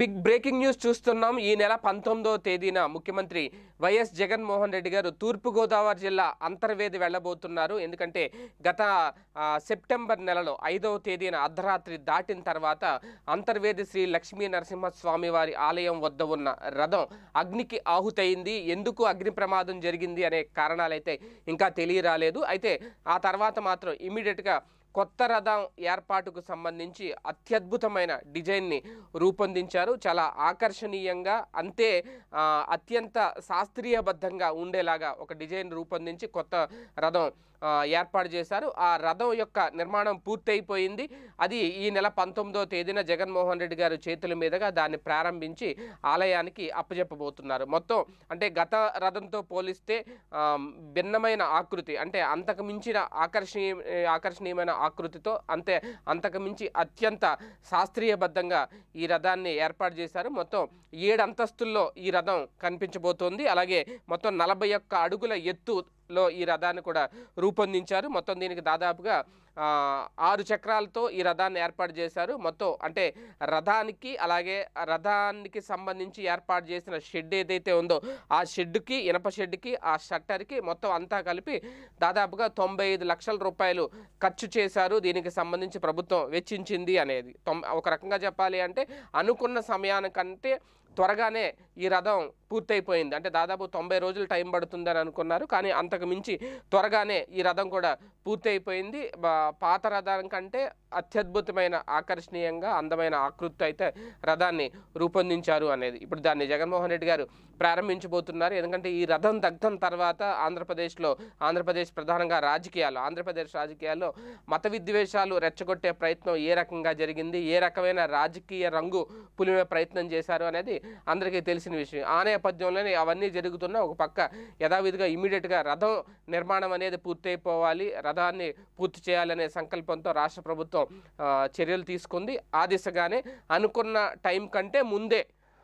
big breaking news చూస్తున్నాం ఈ నెల పంతొమ్మిదవ తేదీన ముఖ్యమంత్రి వైఎస్ జగన్మోహన్ రెడ్డి గారు తూర్పుగోదావరి జిల్లా అంతర్వేది వెళ్ళబోతున్నారు ఎందుకంటే గత సెప్టెంబర్ నెలలో ఐదవ తేదీన అర్ధరాత్రి దాటిన తర్వాత అంతర్వేది శ్రీ లక్ష్మీ నరసింహస్వామి వారి ఆలయం వద్ద ఉన్న రథం అగ్నికి ఆహుతయింది ఎందుకు అగ్ని ప్రమాదం జరిగింది అనే కారణాలైతే ఇంకా తెలియరాలేదు అయితే ఆ తర్వాత మాత్రం ఇమీడియట్గా కొత్త రథం ఏర్పాటుకు సంబంధించి అత్యద్భుతమైన డిజైన్ని రూపొందించారు చాలా ఆకర్షణీయంగా అంతే అత్యంత శాస్త్రీయబద్ధంగా ఉండేలాగా ఒక డిజైన్ రూపొందించి కొత్త రథం ఏర్పాటు చేశారు ఆ రథం యొక్క నిర్మాణం పూర్తయిపోయింది అది ఈ నెల పంతొమ్మిదో తేదీన జగన్మోహన్ రెడ్డి గారు చేతుల మీదుగా దాన్ని ప్రారంభించి ఆలయానికి అప్పజెప్పబోతున్నారు మొత్తం అంటే గత రథంతో పోలిస్తే భిన్నమైన ఆకృతి అంటే అంతకు మించిన ఆకర్షణీయ ఆకర్షణీయమైన ఆకృతితో అంతే అంతకుమించి అత్యంత శాస్త్రీయబద్ధంగా ఈ రథాన్ని ఏర్పాటు చేశారు మొత్తం ఏడు అంతస్తుల్లో ఈ రథం కనిపించబోతోంది అలాగే మొత్తం నలభై అడుగుల ఎత్తు లో ఈ రథాన్ని కూడా రూపొందించారు మొత్తం దీనికి దాదాపుగా ఆరు చక్రాలతో ఈ రథాన్ని ఏర్పాటు చేశారు మొత్తం అంటే రథానికి అలాగే రథానికి సంబంధించి ఏర్పాటు చేసిన షెడ్ ఏదైతే ఉందో ఆ షెడ్కి ఇనప షెడ్కి ఆ షట్టర్కి మొత్తం అంతా కలిపి దాదాపుగా తొంభై లక్షల రూపాయలు ఖర్చు చేశారు దీనికి సంబంధించి ప్రభుత్వం వెచ్చించింది అనేది ఒక రకంగా చెప్పాలి అంటే అనుకున్న సమయానికంటే త్వరగానే ఈ రథం పూర్తయిపోయింది అంటే దాదాపు తొంభై రోజులు టైం పడుతుందని అనుకున్నారు కానీ అంతకు మించి త్వరగానే ఈ రథం కూడా పూర్తయిపోయింది పాత రథం కంటే అత్యద్భుతమైన ఆకర్షణీయంగా అందమైన ఆకృతి అయితే రథాన్ని రూపొందించారు అనేది ఇప్పుడు దాన్ని జగన్మోహన్ రెడ్డి గారు ప్రారంభించబోతున్నారు ఎందుకంటే ఈ రథం దగ్ధం తర్వాత ఆంధ్రప్రదేశ్లో ఆంధ్రప్రదేశ్ ప్రధానంగా రాజకీయాలు ఆంధ్రప్రదేశ్ రాజకీయాల్లో మత విద్వేషాలు రెచ్చగొట్టే ప్రయత్నం ఏ రకంగా జరిగింది ఏ రకమైన రాజకీయ రంగు పులిమే ప్రయత్నం చేశారు అనేది అందరికీ తెలిసిన విషయం ఆనే నేపథ్యంలోనే అవన్నీ జరుగుతున్న ఒక పక్క యథావిధిగా ఇమీడియట్గా రథం నిర్మాణం అనేది పూర్తయిపోవాలి రథాన్ని పూర్తి చేయాలనే సంకల్పంతో రాష్ట్ర ప్రభుత్వం చర్యలు తీసుకుంది ఆ దిశగానే అనుకున్న టైం కంటే ముందే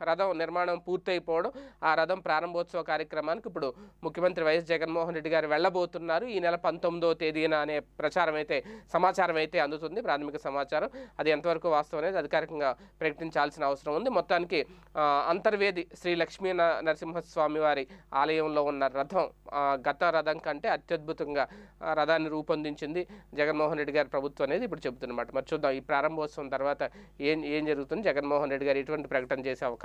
రథం నిర్మాణం పూర్తయిపోవడం ఆ రథం ప్రారంభోత్సవ కార్యక్రమానికి ఇప్పుడు ముఖ్యమంత్రి వైఎస్ జగన్మోహన్ రెడ్డి గారు వెళ్ళబోతున్నారు ఈ నెల పంతొమ్మిదో తేదీన అనే ప్రచారం అయితే సమాచారం అయితే అందుతుంది ప్రాథమిక సమాచారం అది ఎంతవరకు వాస్తవం అనేది అధికారికంగా ప్రకటించాల్సిన అవసరం ఉంది మొత్తానికి అంతర్వేది శ్రీ లక్ష్మీ నరసింహస్వామి వారి ఆలయంలో ఉన్న రథం గత రథం కంటే అత్యద్భుతంగా రథాన్ని రూపొందించింది జగన్మోహన్ రెడ్డి గారి ప్రభుత్వం అనేది ఇప్పుడు చెబుతున్నమాట మరి చూద్దాం ఈ ప్రారంభోత్సవం తర్వాత ఏం ఏం జరుగుతుంది జగన్మోహన్ రెడ్డి గారు ఎటువంటి ప్రకటన చేసే అవకాశం